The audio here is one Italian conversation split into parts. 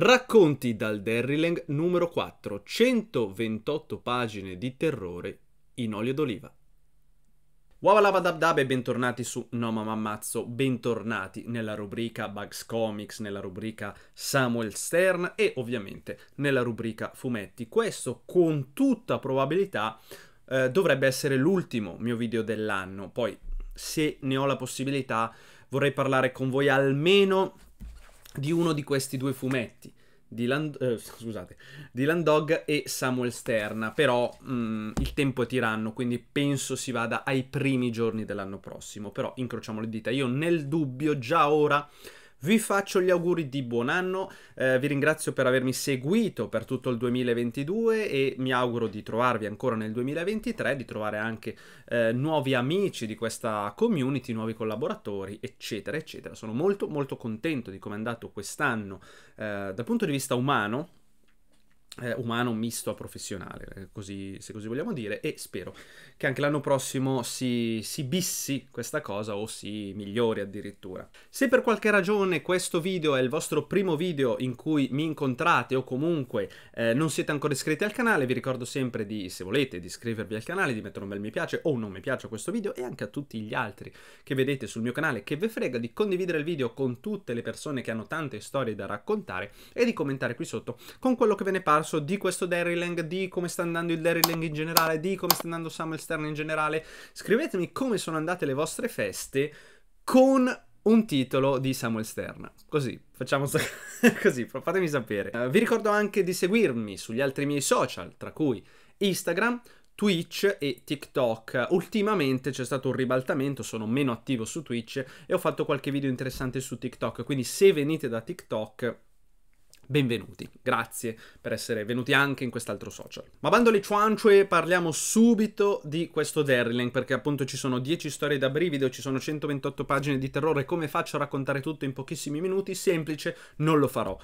Racconti dal Derrylang numero 4, 128 pagine di terrore in olio d'oliva. Wabalabadabdab e bentornati su No Mamma Ammazzo, bentornati nella rubrica Bugs Comics, nella rubrica Samuel Stern e ovviamente nella rubrica Fumetti. Questo con tutta probabilità eh, dovrebbe essere l'ultimo mio video dell'anno, poi se ne ho la possibilità vorrei parlare con voi almeno di uno di questi due fumetti. Dylan, eh, scusate, Dylan Dog e Samuel Sterna, però mh, mm, il tempo è tiranno, quindi penso si vada ai primi giorni dell'anno prossimo, però incrociamo le dita. Io nel dubbio già ora vi faccio gli auguri di buon anno, eh, vi ringrazio per avermi seguito per tutto il 2022 e mi auguro di trovarvi ancora nel 2023, di trovare anche eh, nuovi amici di questa community, nuovi collaboratori, eccetera, eccetera. Sono molto molto contento di come è andato quest'anno eh, dal punto di vista umano, eh, umano misto a professionale, eh, così, se così vogliamo dire, e spero che anche l'anno prossimo si, si, bissi questa cosa o si migliori addirittura. Se per qualche ragione questo video è il vostro primo video in cui mi incontrate o comunque eh, non siete ancora iscritti al canale, vi ricordo sempre di, se volete, di iscrivervi al canale, di mettere un bel mi piace o un non mi piace a questo video e anche a tutti gli altri che vedete sul mio canale, che ve frega di condividere il video con tutte le persone che hanno tante storie da raccontare e di commentare qui sotto con quello che ve ne parlo caso di questo Derrylang, di come sta andando il Derrylang in generale, di come sta andando Samuel Stern in generale. Scrivetemi come sono andate le vostre feste con un titolo di Samuel Stern. Così, facciamo so- così, fatemi sapere. Uh, vi ricordo anche di seguirmi sugli altri miei social, tra cui Instagram, Twitch e TikTok. Ultimamente c'è stato un ribaltamento, sono meno attivo su Twitch e ho fatto qualche video interessante su TikTok, quindi se venite da TikTok benvenuti. Grazie per essere venuti anche in quest'altro social. Ma bando alle ciuancie, parliamo subito di questo Derryling, perché appunto ci sono 10 storie da brivido, ci sono 128 pagine di terrore, come faccio a raccontare tutto in pochissimi minuti? Semplice, non lo farò.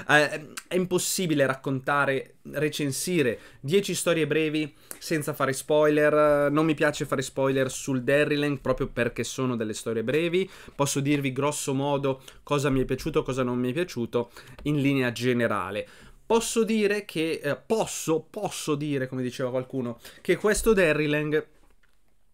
Eh, è impossibile raccontare, recensire 10 storie brevi senza fare spoiler, non mi piace fare spoiler sul Derryling proprio perché sono delle storie brevi, posso dirvi grosso modo cosa mi è piaciuto, cosa non mi è piaciuto, conosciuto in linea generale. Posso dire che, eh, posso, posso dire, come diceva qualcuno, che questo Derrylang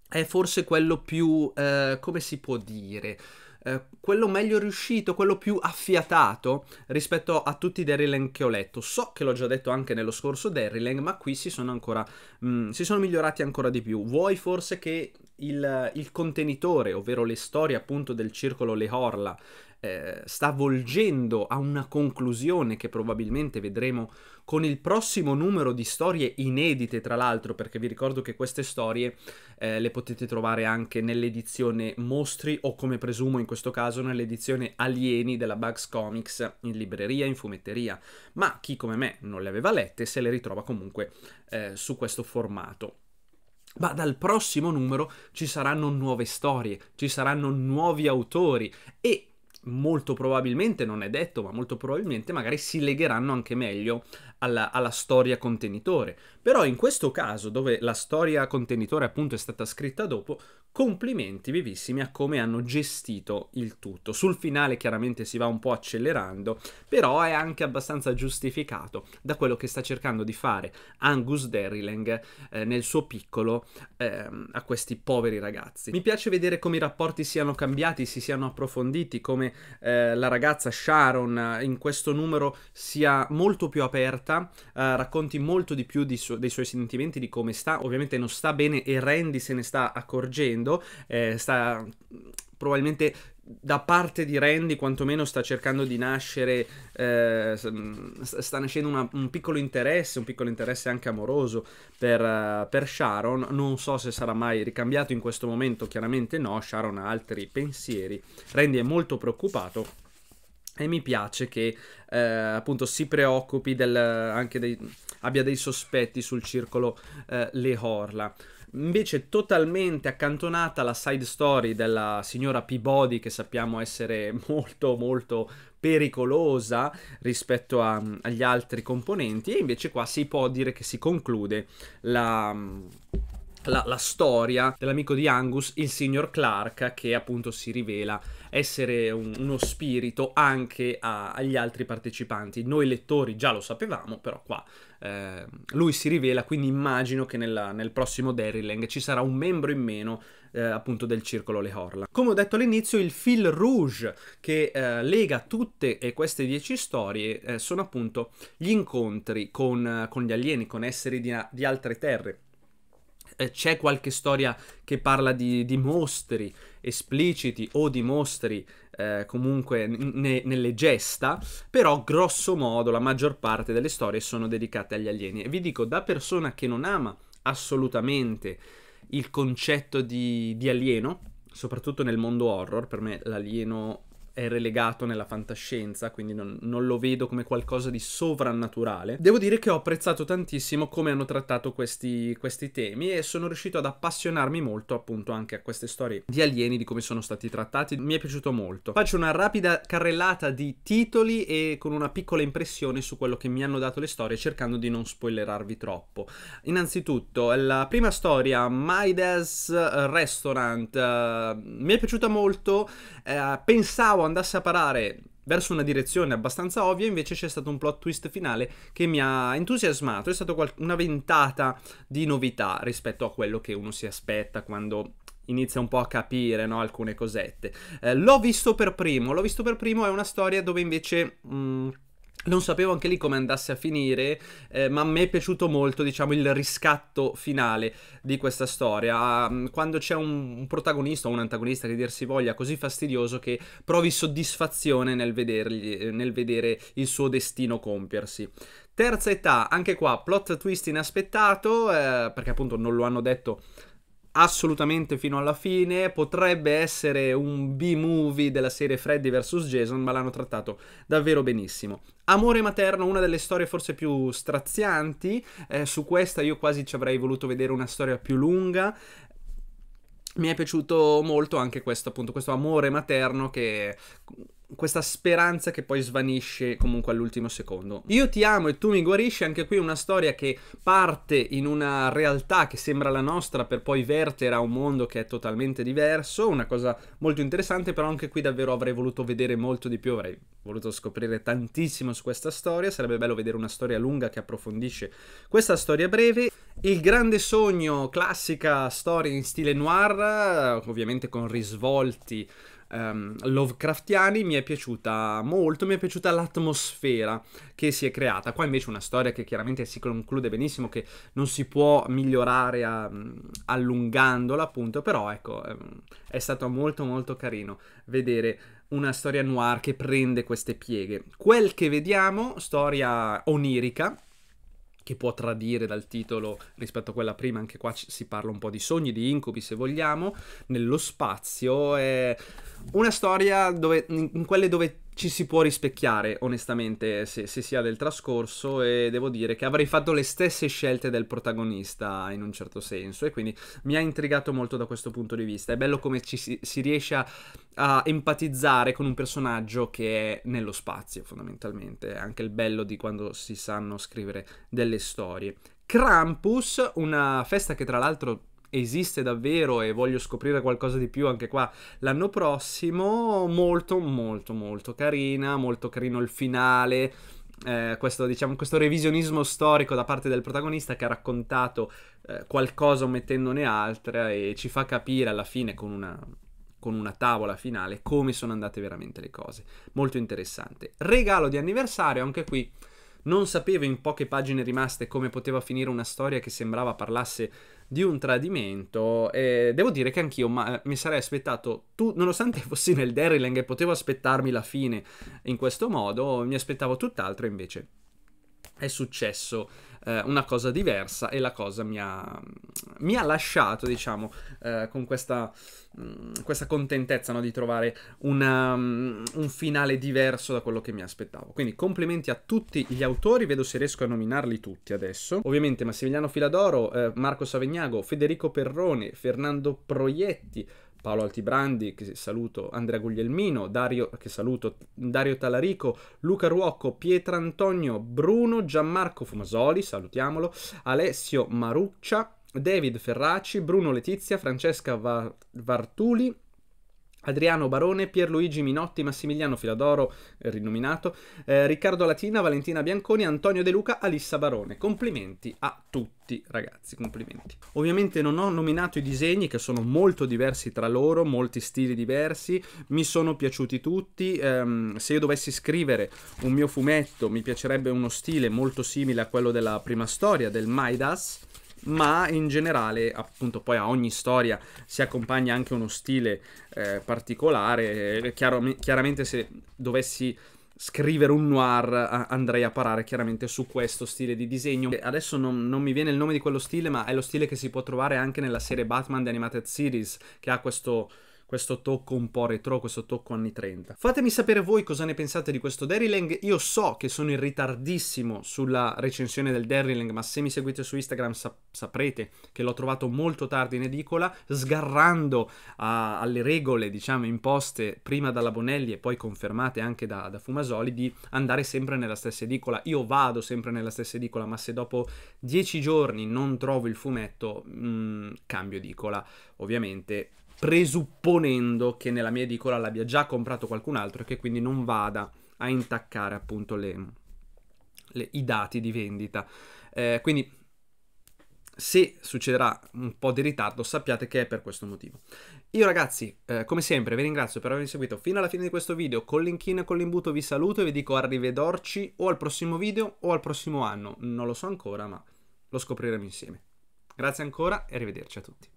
è forse quello più, eh, come si può dire, eh, quello meglio riuscito, quello più affiatato rispetto a tutti i Derrylang che ho letto. So che l'ho già detto anche nello scorso Derrylang, ma qui si sono ancora mh, mm, si sono migliorati ancora di più. Vuoi forse che il, il, contenitore, ovvero le storie appunto del circolo Le Horla, eh, sta volgendo a una conclusione che probabilmente vedremo con il prossimo numero di storie inedite, tra l'altro, perché vi ricordo che queste storie eh, le potete trovare anche nell'edizione Mostri o come presumo in questo caso nell'edizione Alieni della Bugs Comics in libreria, in fumetteria, ma chi come me non le aveva lette se le ritrova comunque eh, su questo formato. Ma dal prossimo numero ci saranno nuove storie, ci saranno nuovi autori e molto probabilmente, non è detto, ma molto probabilmente magari si legheranno anche meglio alla, alla, storia contenitore. Però in questo caso, dove la storia contenitore appunto è stata scritta dopo, complimenti vivissimi a come hanno gestito il tutto. Sul finale chiaramente si va un po' accelerando, però è anche abbastanza giustificato da quello che sta cercando di fare Angus Derrilang eh, nel suo piccolo eh, a questi poveri ragazzi. Mi piace vedere come i rapporti siano cambiati, si siano approfonditi, come eh, la ragazza Sharon eh, in questo numero sia molto più aperta, eh, racconti molto di più di su dei suoi sentimenti, di come sta, ovviamente non sta bene e Randy se ne sta accorgendo, facendo, eh, sta probabilmente da parte di Randy quantomeno sta cercando di nascere, eh, sta nascendo una, un piccolo interesse, un piccolo interesse anche amoroso per, eh, per, Sharon, non so se sarà mai ricambiato in questo momento, chiaramente no, Sharon ha altri pensieri, Randy è molto preoccupato e mi piace che eh, appunto si preoccupi del, anche dei, abbia dei sospetti sul circolo eh, Le Horla invece totalmente accantonata la side story della signora Peabody che sappiamo essere molto molto pericolosa rispetto a, mm, agli altri componenti e invece qua si può dire che si conclude la mm, la, la storia dell'amico di Angus, il signor Clark, che appunto si rivela essere un, uno spirito anche a, agli altri partecipanti. Noi lettori già lo sapevamo, però qua eh, lui si rivela, quindi immagino che nella, nel prossimo Derrylang ci sarà un membro in meno eh, appunto del circolo Le Horla. Come ho detto all'inizio, il fil rouge che eh, lega tutte queste dieci storie eh, sono appunto gli incontri con, eh, con gli alieni, con esseri di, di altre terre eh, c'è qualche storia che parla di, di mostri espliciti o di mostri eh, comunque ne, nelle gesta, però grosso modo la maggior parte delle storie sono dedicate agli alieni. E vi dico, da persona che non ama assolutamente il concetto di, di alieno, soprattutto nel mondo horror, per me l'alieno è relegato nella fantascienza, quindi non, non, lo vedo come qualcosa di sovrannaturale. Devo dire che ho apprezzato tantissimo come hanno trattato questi, questi temi e sono riuscito ad appassionarmi molto appunto anche a queste storie di alieni, di come sono stati trattati. Mi è piaciuto molto. Faccio una rapida carrellata di titoli e con una piccola impressione su quello che mi hanno dato le storie, cercando di non spoilerarvi troppo. Innanzitutto, la prima storia, Midas Restaurant, uh, mi è piaciuta molto. Uh, pensavo andasse a parare verso una direzione abbastanza ovvia, invece c'è stato un plot twist finale che mi ha entusiasmato, è stata una ventata di novità rispetto a quello che uno si aspetta quando inizia un po' a capire no, alcune cosette. Eh, l'ho visto per primo, l'ho visto per primo è una storia dove invece... Mh, mm, non sapevo anche lì come andasse a finire, eh, ma a me è piaciuto molto, diciamo, il riscatto finale di questa storia. Quando c'è un, un protagonista o un antagonista che dir si voglia così fastidioso che provi soddisfazione nel, vedergli, eh, nel vedere il suo destino compiersi. Terza età, anche qua plot twist inaspettato, eh, perché appunto non lo hanno detto assolutamente fino alla fine. Potrebbe essere un B-movie della serie Freddy vs. Jason, ma l'hanno trattato davvero benissimo. Amore materno, una delle storie forse più strazianti. Eh, su questa io quasi ci avrei voluto vedere una storia più lunga. Mi è piaciuto molto anche questo, appunto, questo amore materno che questa speranza che poi svanisce comunque all'ultimo secondo. Io ti amo e tu mi guarisci, anche qui una storia che parte in una realtà che sembra la nostra per poi vertere a un mondo che è totalmente diverso, una cosa molto interessante, però anche qui davvero avrei voluto vedere molto di più, avrei voluto scoprire tantissimo su questa storia, sarebbe bello vedere una storia lunga che approfondisce questa storia breve. Il grande sogno, classica storia in stile noir, ovviamente con risvolti um, Lovecraftiani mi è piaciuta molto, mi è piaciuta l'atmosfera che si è creata. Qua invece una storia che chiaramente si conclude benissimo, che non si può migliorare a, ehm, allungandola appunto, però ecco, ehm, è stato molto molto carino vedere una storia noir che prende queste pieghe. Quel che vediamo, storia onirica, che può tradire dal titolo rispetto a quella prima, anche qua si parla un po' di sogni, di incubi se vogliamo, nello spazio, è una storia dove, in quelle dove ci si può rispecchiare onestamente se, se sia del trascorso e devo dire che avrei fatto le stesse scelte del protagonista in un certo senso e quindi mi ha intrigato molto da questo punto di vista, è bello come ci si, si riesce a a empatizzare con un personaggio che è nello spazio, fondamentalmente. È anche il bello di quando si sanno scrivere delle storie. Krampus, una festa che tra l'altro esiste davvero e voglio scoprire qualcosa di più anche qua l'anno prossimo, molto molto molto carina, molto carino il finale. Eh, questo, diciamo, questo revisionismo storico da parte del protagonista che ha raccontato eh, qualcosa omettendone altre e ci fa capire alla fine con una, con una tavola finale come sono andate veramente le cose. Molto interessante. Regalo di anniversario, anche qui non sapevo in poche pagine rimaste come poteva finire una storia che sembrava parlasse di un tradimento. E devo dire che anch'io ma, eh, mi sarei aspettato, tu, nonostante fossi nel Derrylang e potevo aspettarmi la fine in questo modo, mi aspettavo tutt'altro invece. È successo eh, una cosa diversa e la cosa mi ha, mi ha lasciato, diciamo, eh, con questa, mh, mm, questa contentezza no, di trovare una, mh, mm, un finale diverso da quello che mi aspettavo. Quindi complimenti a tutti gli autori, vedo se riesco a nominarli tutti adesso. Ovviamente Massimiliano Filadoro, eh, Marco Savegnago, Federico Perrone, Fernando Proietti, Paolo Altibrandi, che saluto, Andrea Guglielmino, Dario, che saluto, Dario Talarico, Luca Ruocco, Pietrantonio, Bruno, Gianmarco Fumasoli, salutiamolo, Alessio Maruccia, David Ferraci, Bruno Letizia, Francesca Va- Vartuli, Adriano Barone, Pierluigi Minotti, Massimiliano Filadoro, eh, rinominato, eh, Riccardo Latina, Valentina Bianconi, Antonio De Luca, Alissa Barone. Complimenti a tutti ragazzi, complimenti. Ovviamente non ho nominato i disegni che sono molto diversi tra loro, molti stili diversi, mi sono piaciuti tutti, ehm, se io dovessi scrivere un mio fumetto mi piacerebbe uno stile molto simile a quello della prima storia, del Maidas, ma in generale appunto poi a ogni storia si accompagna anche uno stile eh, particolare, eh, Chiaro, chiaramente se dovessi scrivere un noir andrei a parare chiaramente su questo stile di disegno. Adesso non, non, mi viene il nome di quello stile, ma è lo stile che si può trovare anche nella serie Batman The Animated Series, che ha questo questo tocco un po' retro, questo tocco anni 30. Fatemi sapere voi cosa ne pensate di questo Derrylang. Io so che sono in ritardissimo sulla recensione del Derrylang, ma se mi seguite su Instagram sap saprete che l'ho trovato molto tardi in edicola, sgarrando a, alle regole, diciamo, imposte prima dalla Bonelli e poi confermate anche da, da Fumasoli di andare sempre nella stessa edicola. Io vado sempre nella stessa edicola, ma se dopo dieci giorni non trovo il fumetto, mh, mm, cambio edicola. Ovviamente presupponendo che nella mia edicola l'abbia già comprato qualcun altro e che quindi non vada a intaccare appunto le, le, i dati di vendita. Eh, quindi se succederà un po' di ritardo sappiate che è per questo motivo. Io ragazzi, eh, come sempre, vi ringrazio per avermi seguito fino alla fine di questo video. Con l'inchino e con l'imbuto vi saluto e vi dico arrivederci o al prossimo video o al prossimo anno. Non lo so ancora, ma lo scopriremo insieme. Grazie ancora e arrivederci a tutti.